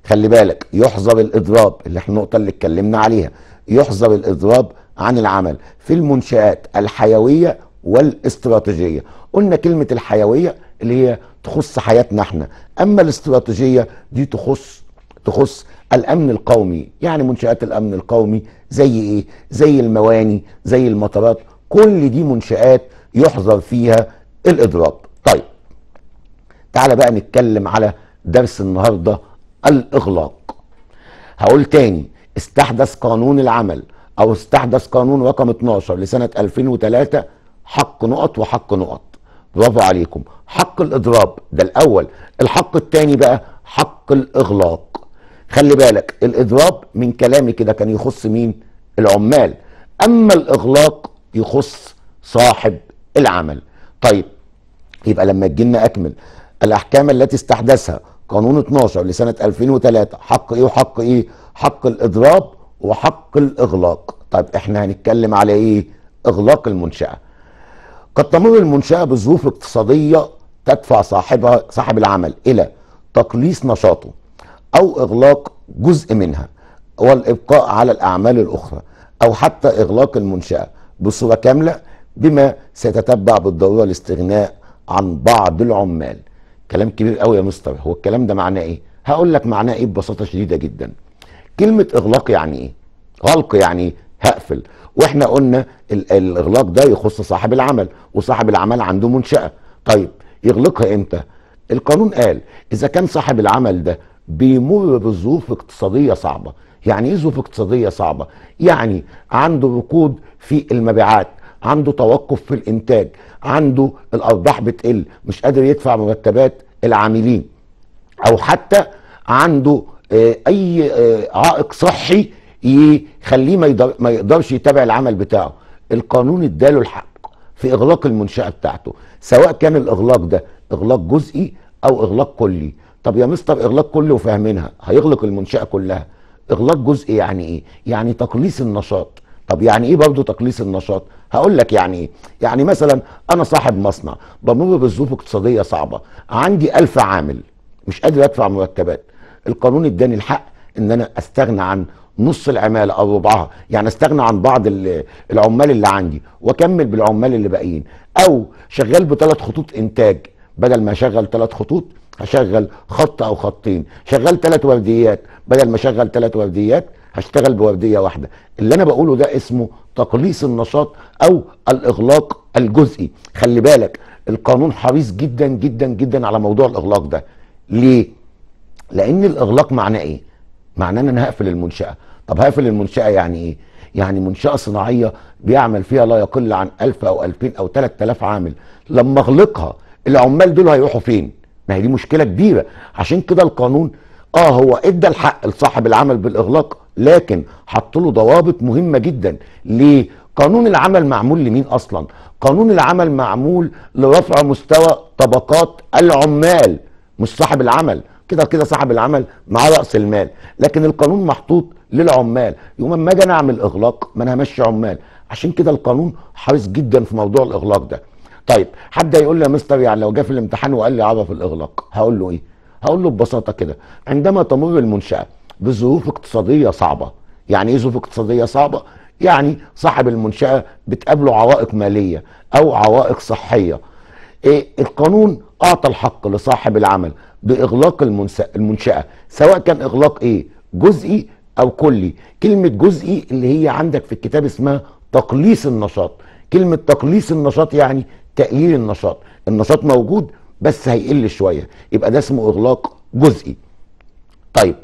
خلي بالك يحظر الاضراب اللي احنا النقطه اللي اتكلمنا عليها يحظر الاضراب عن العمل في المنشات الحيويه والاستراتيجيه قلنا كلمه الحيويه اللي هي تخص حياتنا احنا اما الاستراتيجيه دي تخص تخص الامن القومي يعني منشات الامن القومي زي ايه زي المواني زي المطارات كل دي منشات يحظر فيها الاضراب طيب تعالى بقى نتكلم على درس النهارده الاغلاق هقول تاني استحدث قانون العمل او استحدث قانون رقم 12 لسنه 2003 حق نقط وحق نقط برافو عليكم حق الاضراب ده الاول الحق الثاني بقى حق الاغلاق خلي بالك الاضراب من كلامي كده كان يخص مين العمال اما الاغلاق يخص صاحب العمل طيب يبقى لما تجينا اكمل الاحكام التي استحدثها قانون 12 لسنه 2003 حق ايه وحق ايه حق الاضراب وحق الاغلاق طيب احنا هنتكلم على ايه اغلاق المنشاه قد تمر المنشاه بظروف اقتصاديه تدفع صاحبها صاحب العمل الى تقليص نشاطه او اغلاق جزء منها والابقاء على الاعمال الاخرى او حتى اغلاق المنشاه بصوره كامله بما سيتتبع بالضروره الاستغناء عن بعض العمال كلام كبير قوي يا مستر هو الكلام ده معناه ايه هقول لك معناه ايه ببساطه شديده جدا كلمه اغلاق يعني ايه غلق يعني ايه هقفل واحنا قلنا الاغلاق ده يخص صاحب العمل وصاحب العمل عنده منشاه طيب يغلقها امتى القانون قال اذا كان صاحب العمل ده بيمر بظروف اقتصاديه صعبه يعني ايه ظروف اقتصاديه صعبه يعني عنده ركود في المبيعات عنده توقف في الانتاج عنده الارباح بتقل مش قادر يدفع مرتبات العاملين او حتى عنده آه، اي آه، عائق صحي يخليه ما يقدرش يتابع العمل بتاعه القانون اداله الحق في اغلاق المنشاه بتاعته سواء كان الاغلاق ده اغلاق جزئي او اغلاق كلي طب يا مستر اغلاق كلي وفاهمينها هيغلق المنشاه كلها اغلاق جزئي يعني ايه يعني تقليص النشاط طب يعني ايه برضه تقليص النشاط هقول لك يعني ايه يعني مثلا انا صاحب مصنع بمر بظروف اقتصاديه صعبه عندي ألف عامل مش قادر ادفع مرتبات القانون اداني الحق ان انا استغنى عن نص العماله او ربعها يعني استغنى عن بعض العمال اللي عندي واكمل بالعمال اللي باقيين او شغال بثلاث خطوط انتاج بدل ما اشغل ثلاث خطوط هشغل خط او خطين شغال ثلاث ورديات بدل ما اشغل ثلاث ورديات هشتغل بورديه واحده اللي انا بقوله ده اسمه تقليص النشاط او الاغلاق الجزئي خلي بالك القانون حريص جدا جدا جدا على موضوع الاغلاق ده ليه لان الاغلاق معناه ايه معناه ان انا هقفل المنشاه طب هقفل المنشاه يعني ايه يعني منشاه صناعيه بيعمل فيها لا يقل عن 1000 او 2000 او 3000 عامل لما اغلقها العمال دول هيروحوا فين ما هي دي مشكله كبيره عشان كده القانون اه هو ادى الحق لصاحب العمل بالاغلاق لكن حط له ضوابط مهمه جدا ليه قانون العمل معمول لمين اصلا قانون العمل معمول لرفع مستوى طبقات العمال مش صاحب العمل كده كده صاحب العمل معاه راس المال لكن القانون محطوط للعمال يوم ما اجي انا اعمل اغلاق ما انا همشي عمال عشان كده القانون حريص جدا في موضوع الاغلاق ده طيب حد هيقول لي يا مستر يعني لو جه في الامتحان وقال لي عرف الاغلاق هقول له ايه هقول له ببساطه كده عندما تمر المنشاه بظروف اقتصاديه صعبه يعني ايه ظروف اقتصاديه صعبه يعني صاحب المنشاه بتقابله عوائق ماليه او عوائق صحيه إيه القانون اعطى الحق لصاحب العمل باغلاق المنشاه سواء كان اغلاق ايه جزئي او كلي كلمه جزئي اللي هي عندك في الكتاب اسمها تقليص النشاط كلمه تقليص النشاط يعني تقليل النشاط النشاط موجود بس هيقل شويه يبقى ده اسمه اغلاق جزئي طيب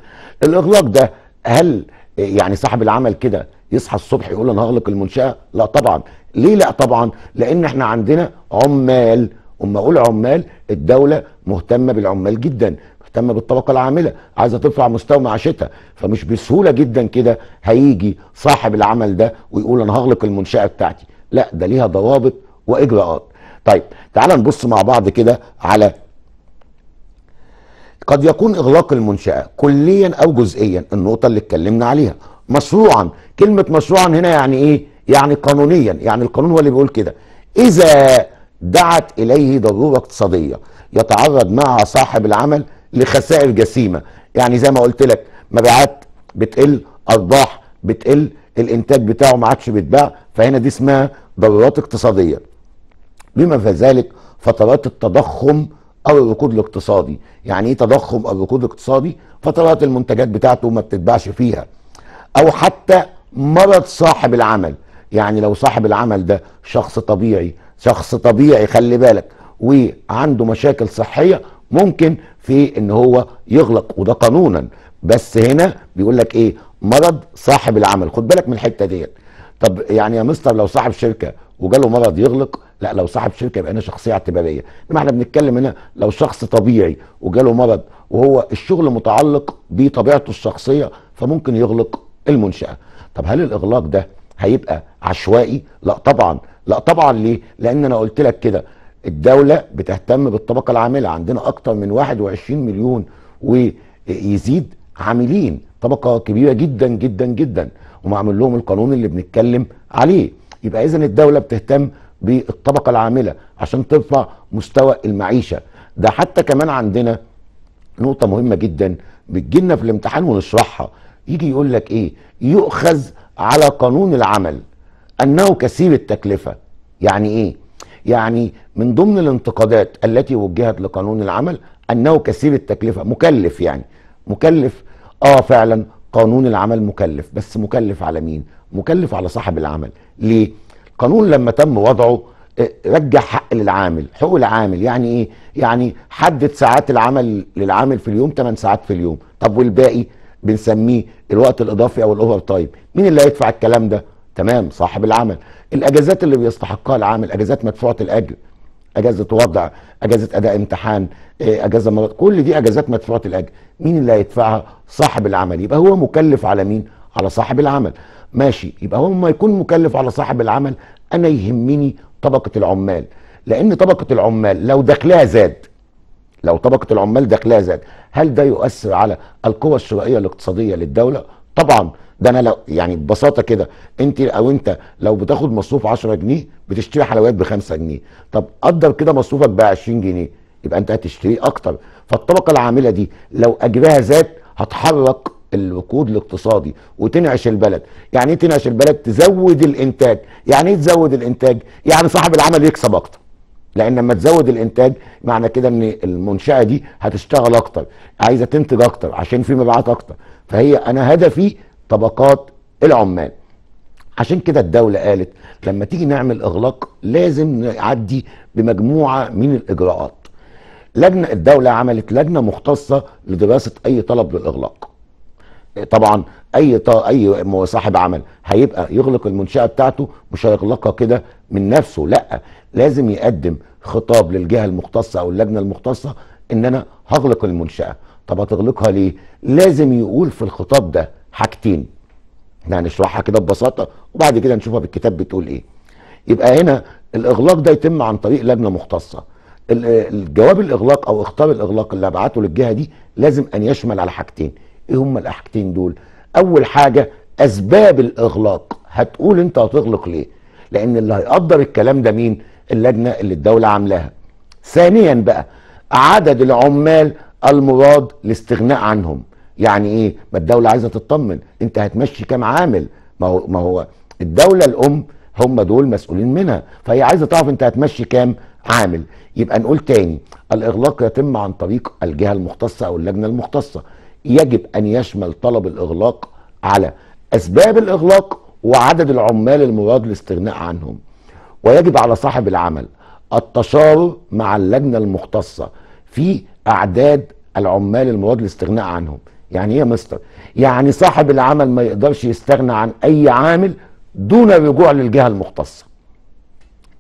الاغلاق ده هل يعني صاحب العمل كده يصحى الصبح يقول انا هغلق المنشاه لا طبعا ليه لا طبعا لان احنا عندنا عمال اما اقول عمال الدوله مهتمه بالعمال جدا مهتمه بالطبقه العامله عايزه ترفع مستوى معاشتها فمش بسهوله جدا كده هيجي صاحب العمل ده ويقول انا هغلق المنشاه بتاعتي لا ده ليها ضوابط واجراءات طيب تعال نبص مع بعض كده على قد يكون اغلاق المنشاه كليا او جزئيا النقطه اللي اتكلمنا عليها مشروعا كلمه مشروعا هنا يعني ايه يعني قانونيا يعني القانون هو اللي بيقول كده اذا دعت اليه ضروره اقتصاديه يتعرض معها صاحب العمل لخسائر جسيمه يعني زي ما قلت لك مبيعات بتقل ارباح بتقل الانتاج بتاعه ما عادش بيتباع فهنا دي اسمها ضرورات اقتصاديه بما في ذلك فترات التضخم او الركود الاقتصادي يعني ايه تضخم او ركود اقتصادي فترات المنتجات بتاعته ما بتتباعش فيها او حتى مرض صاحب العمل يعني لو صاحب العمل ده شخص طبيعي شخص طبيعي خلي بالك وعنده مشاكل صحيه ممكن في ان هو يغلق وده قانونا بس هنا بيقول لك ايه مرض صاحب العمل خد بالك من الحته ديت طب يعني يا مستر لو صاحب شركه وجاله مرض يغلق لا لو صاحب شركه يبقى هنا شخصيه اعتباريه ما احنا بنتكلم هنا لو شخص طبيعي وجاله مرض وهو الشغل متعلق بطبيعته الشخصيه فممكن يغلق المنشاه طب هل الاغلاق ده هيبقى عشوائي لا طبعا لا طبعا ليه لان انا قلت لك كده الدوله بتهتم بالطبقه العامله عندنا اكتر من 21 مليون ويزيد عاملين طبقه كبيره جدا جدا جدا ومعمول لهم القانون اللي بنتكلم عليه يبقى اذا الدوله بتهتم بالطبقه العامله عشان ترفع مستوى المعيشه ده حتى كمان عندنا نقطه مهمه جدا بتجينا في الامتحان ونشرحها يجي يقول لك ايه يؤخذ على قانون العمل انه كثير التكلفه يعني ايه يعني من ضمن الانتقادات التي وجهت لقانون العمل انه كثير التكلفه مكلف يعني مكلف اه فعلا قانون العمل مكلف بس مكلف على مين مكلف على صاحب العمل ليه القانون لما تم وضعه آه، رجع حق للعامل حقوق العامل يعني ايه يعني حدد ساعات العمل للعامل في اليوم 8 ساعات في اليوم طب والباقي بنسميه الوقت الاضافي او الاوفر تايم مين اللي هيدفع الكلام ده تمام صاحب العمل الاجازات اللي بيستحقها العامل اجازات مدفوعه الاجر اجازه وضع اجازه اداء امتحان آه، اجازه مرض كل دي اجازات مدفوعه الاجر مين اللي هيدفعها صاحب العمل يبقى هو مكلف على مين على صاحب العمل ماشي يبقى هو ما يكون مكلف على صاحب العمل انا يهمني طبقه العمال لان طبقه العمال لو دخلها زاد لو طبقه العمال دخلها زاد هل ده يؤثر على القوه الشرائيه الاقتصاديه للدوله طبعا ده انا لو يعني ببساطه كده انت او انت لو بتاخد مصروف 10 جنيه بتشتري حلويات ب 5 جنيه طب قدر كده مصروفك بقى 20 جنيه يبقى انت هتشتريه اكتر فالطبقه العامله دي لو اجرها زاد هتحرك الركود الاقتصادي وتنعش البلد يعني ايه تنعش البلد تزود الانتاج يعني ايه تزود الانتاج يعني صاحب العمل يكسب اكتر لان لما تزود الانتاج معنى كده ان المنشاه دي هتشتغل اكتر عايزه تنتج اكتر عشان في مبيعات اكتر فهي انا هدفي طبقات العمال عشان كده الدولة قالت لما تيجي نعمل إغلاق لازم نعدي بمجموعة من الإجراءات لجنة الدولة عملت لجنة مختصة لدراسة أي طلب للإغلاق طبعا اي ط... اي صاحب عمل هيبقى يغلق المنشاه بتاعته مش هيغلقها كده من نفسه لا لازم يقدم خطاب للجهه المختصه او اللجنه المختصه ان انا هغلق المنشاه طب هتغلقها ليه لازم يقول في الخطاب ده حاجتين احنا هنشرحها كده ببساطه وبعد كده نشوفها بالكتاب بتقول ايه يبقى هنا الاغلاق ده يتم عن طريق لجنه مختصه الجواب الاغلاق او اختار الاغلاق اللي ابعته للجهه دي لازم ان يشمل على حاجتين ايه هم الحاجتين دول اول حاجه اسباب الاغلاق هتقول انت هتغلق ليه لان اللي هيقدر الكلام ده مين اللجنه اللي الدوله عاملاها ثانيا بقى عدد العمال المراد الاستغناء عنهم يعني ايه ما الدوله عايزه تطمن انت هتمشي كام عامل ما هو ما هو الدوله الام هم دول مسؤولين منها فهي عايزه تعرف انت هتمشي كام عامل يبقى نقول تاني الاغلاق يتم عن طريق الجهه المختصه او اللجنه المختصه يجب ان يشمل طلب الاغلاق على اسباب الاغلاق وعدد العمال المراد الاستغناء عنهم ويجب على صاحب العمل التشاور مع اللجنه المختصه في اعداد العمال المراد الاستغناء عنهم يعني ايه يا مستر يعني صاحب العمل ما يقدرش يستغنى عن اي عامل دون الرجوع للجهه المختصه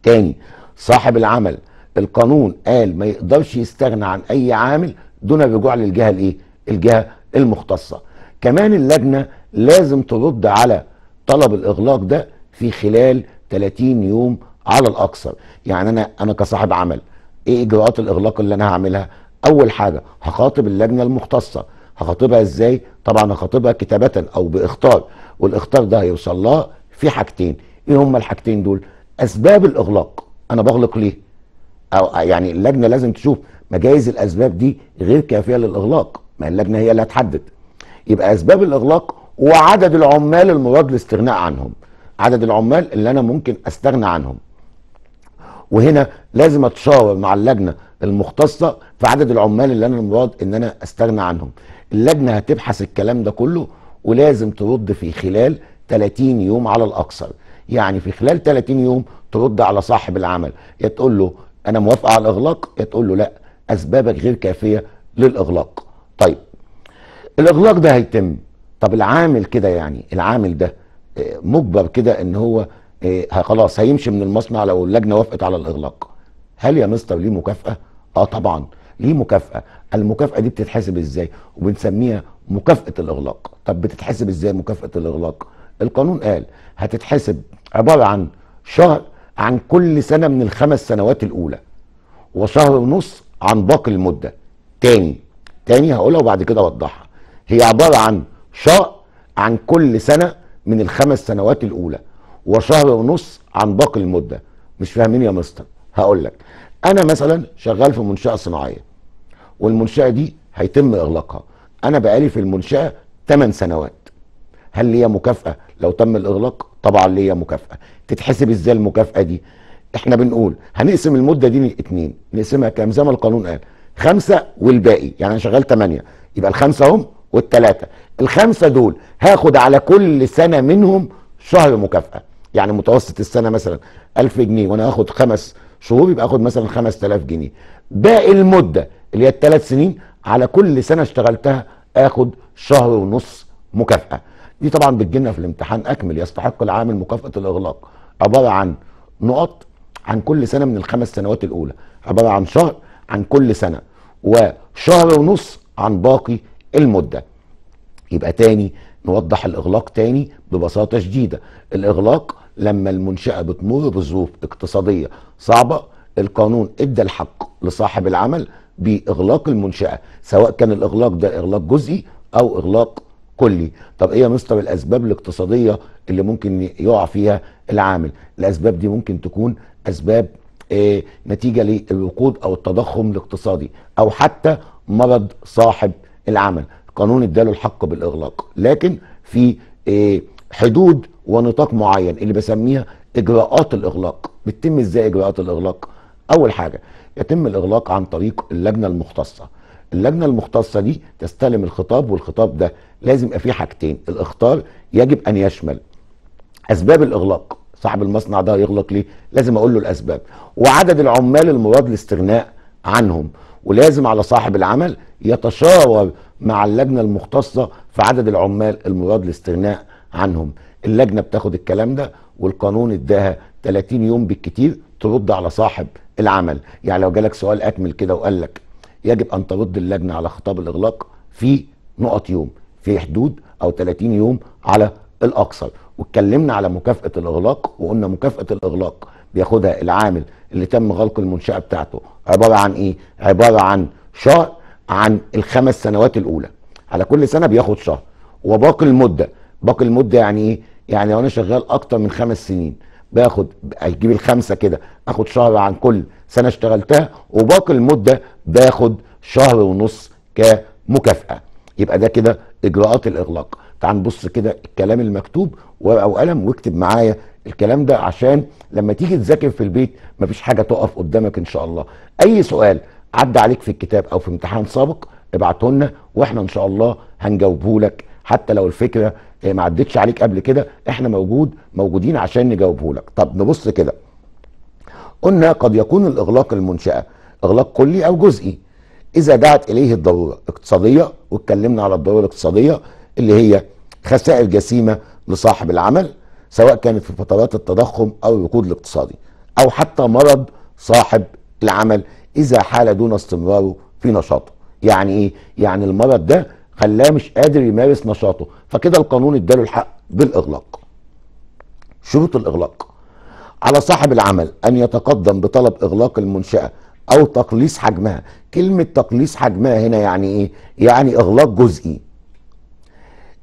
تاني صاحب العمل القانون قال ما يقدرش يستغنى عن اي عامل دون الرجوع للجهه الايه الجهه المختصه كمان اللجنه لازم ترد على طلب الاغلاق ده في خلال 30 يوم على الاكثر يعني انا انا كصاحب عمل ايه اجراءات الاغلاق اللي انا هعملها اول حاجه هخاطب اللجنه المختصه هخاطبها ازاي طبعا هخاطبها كتابه او باخطار والاخطار ده هيوصل لها في حاجتين ايه هما الحاجتين دول اسباب الاغلاق انا بغلق ليه او يعني اللجنه لازم تشوف مجايز الاسباب دي غير كافيه للاغلاق ما اللجنه هي اللي هتحدد يبقى اسباب الاغلاق وعدد العمال المراد الاستغناء عنهم عدد العمال اللي انا ممكن استغنى عنهم وهنا لازم اتشاور مع اللجنه المختصه في عدد العمال اللي انا المراد ان انا استغنى عنهم اللجنه هتبحث الكلام ده كله ولازم ترد في خلال 30 يوم على الاكثر يعني في خلال 30 يوم ترد على صاحب العمل يا تقول له انا موافقه على الاغلاق يا تقول له لا اسبابك غير كافيه للاغلاق طيب الاغلاق ده هيتم طب العامل كده يعني العامل ده آه، مجبر كده ان هو آه، خلاص هيمشي من المصنع لو اللجنه وافقت على الاغلاق هل يا مستر ليه مكافاه اه طبعا ليه مكافاه المكافاه دي بتتحسب ازاي وبنسميها مكافاه الاغلاق طب بتتحسب ازاي مكافاه الاغلاق القانون قال هتتحسب عباره عن شهر عن كل سنه من الخمس سنوات الاولى وشهر ونص عن باقي المده تاني تاني هقولها وبعد كده اوضحها هي عباره عن شهر عن كل سنه من الخمس سنوات الاولى وشهر ونص عن باقي المده مش فاهمين يا مستر هقول لك انا مثلا شغال في منشاه صناعيه والمنشاه دي هيتم اغلاقها انا بقالي في المنشاه 8 سنوات هل ليا مكافاه لو تم الاغلاق طبعا ليا مكافاه تتحسب ازاي المكافاه دي احنا بنقول هنقسم المده دي اتنين نقسمها كام زي ما القانون قال خمسة والباقي يعني انا شغال 8 يبقى الخمسه هم والثلاثه الخمسه دول هاخد على كل سنه منهم شهر مكافاه يعني متوسط السنه مثلا 1000 جنيه وانا هاخد خمس شهور يبقى اخد مثلا 5000 جنيه باقي المده اللي هي الثلاث سنين على كل سنه اشتغلتها اخد شهر ونص مكافاه دي طبعا بتجينا في الامتحان اكمل يستحق العامل مكافاه الاغلاق عباره عن نقط عن كل سنه من الخمس سنوات الاولى عباره عن شهر عن كل سنه وشهر ونص عن باقي المده يبقى تاني نوضح الاغلاق تاني ببساطه شديده الاغلاق لما المنشاه بتمر بظروف اقتصاديه صعبه القانون ادى الحق لصاحب العمل باغلاق المنشاه سواء كان الاغلاق ده اغلاق جزئي او اغلاق كلي طب ايه يا مستر الاسباب الاقتصاديه اللي ممكن يقع فيها العامل الاسباب دي ممكن تكون اسباب إيه نتيجه للوقود او التضخم الاقتصادي او حتى مرض صاحب العمل قانون اداله الحق بالاغلاق لكن في إيه حدود ونطاق معين اللي بسميها اجراءات الاغلاق بتتم ازاي اجراءات الاغلاق اول حاجه يتم الاغلاق عن طريق اللجنه المختصه اللجنه المختصه دي تستلم الخطاب والخطاب ده لازم يبقى فيه حاجتين الاخطار يجب ان يشمل اسباب الاغلاق صاحب المصنع ده يغلق ليه لازم اقول له الاسباب وعدد العمال المراد الاستغناء عنهم ولازم على صاحب العمل يتشاور مع اللجنه المختصه في عدد العمال المراد الاستغناء عنهم اللجنه بتاخد الكلام ده والقانون اداها 30 يوم بالكتير ترد على صاحب العمل يعني لو جالك سؤال اكمل كده وقال لك يجب ان ترد اللجنه على خطاب الاغلاق في نقط يوم في حدود او 30 يوم على الاقصر واتكلمنا على مكافاه الاغلاق وقلنا مكافاه الاغلاق بياخدها العامل اللي تم غلق المنشاه بتاعته عباره عن ايه عباره عن شهر عن الخمس سنوات الاولى على كل سنه بياخد شهر وباقي المده باقي المده يعني ايه يعني لو انا شغال اكتر من خمس سنين باخد هيجيب الخمسه كده اخد شهر عن كل سنه اشتغلتها وباقي المده باخد شهر ونص كمكافاه يبقى ده كده اجراءات الاغلاق تعال نبص كده الكلام المكتوب ورقه وقلم واكتب معايا الكلام ده عشان لما تيجي تذاكر في البيت مفيش حاجه تقف قدامك ان شاء الله اي سؤال عدى عليك في الكتاب او في امتحان سابق ابعته لنا واحنا ان شاء الله هنجاوبه لك حتى لو الفكره آه، ما عدتش عليك قبل كده احنا موجود موجودين عشان نجاوبه لك طب نبص كده قلنا قد يكون الاغلاق المنشاه اغلاق كلي او جزئي اذا دعت اليه الضروره اقتصاديه واتكلمنا على الضروره الاقتصاديه اللي هي خسائر جسيمه لصاحب العمل سواء كانت في فترات التضخم او الركود الاقتصادي او حتى مرض صاحب العمل اذا حال دون استمراره في نشاطه يعني ايه يعني المرض ده خلاه مش قادر يمارس نشاطه فكده القانون اداله الحق بالاغلاق شروط الاغلاق على صاحب العمل ان يتقدم بطلب اغلاق المنشاه او تقليص حجمها كلمه تقليص حجمها هنا يعني ايه يعني اغلاق جزئي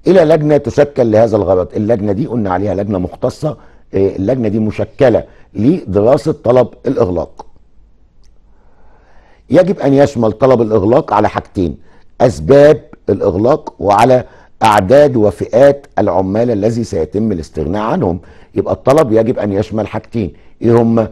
الى لجنه تشكل لهذا الغرض اللجنه دي قلنا عليها لجنه مختصه إيه؟ اللجنه دي مشكله لدراسه طلب الاغلاق يجب ان يشمل طلب الاغلاق على حاجتين اسباب الاغلاق وعلى اعداد وفئات العمال الذي سيتم الاستغناء عنهم يبقى الطلب يجب ان يشمل حاجتين ايه هم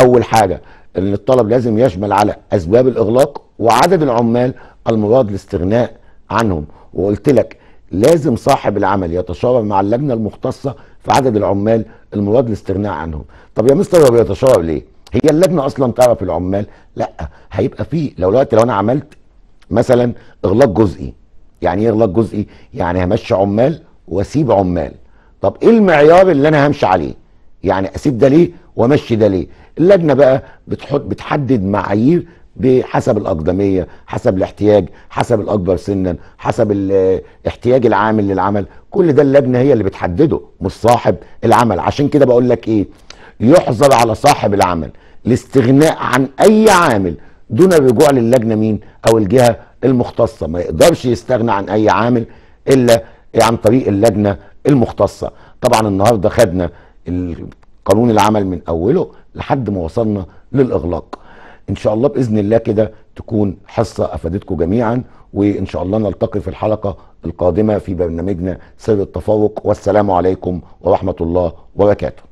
اول حاجه ان الطلب لازم يشمل على اسباب الاغلاق وعدد العمال المراد الاستغناء عنهم وقلت لك لازم صاحب العمل يتشاور مع اللجنه المختصه في عدد العمال المراد الاستغناء عنهم طب يا مستر هو بيتشاور ليه هي اللجنه اصلا تعرف العمال لا هيبقى فيه لو دلوقتي لو انا عملت مثلا اغلاق جزئي يعني يغلط إيه جزئي يعني همشي عمال واسيب عمال طب ايه المعيار اللي انا همشي عليه يعني اسيب ده ليه وامشي ده ليه اللجنه بقى بتحط بتحدد معايير بحسب الاقدميه حسب الاحتياج حسب الاكبر سنا حسب الاحتياج العامل للعمل كل ده اللجنه هي اللي بتحدده مش صاحب العمل عشان كده بقول لك ايه يحظر على صاحب العمل الاستغناء عن اي عامل دون الرجوع للجنه مين او الجهه المختصه ما يقدرش يستغنى عن اي عامل الا عن طريق اللجنه المختصه طبعا النهارده خدنا قانون العمل من اوله لحد ما وصلنا للاغلاق ان شاء الله باذن الله كده تكون حصه افادتكم جميعا وان شاء الله نلتقي في الحلقه القادمه في برنامجنا سر التفوق والسلام عليكم ورحمه الله وبركاته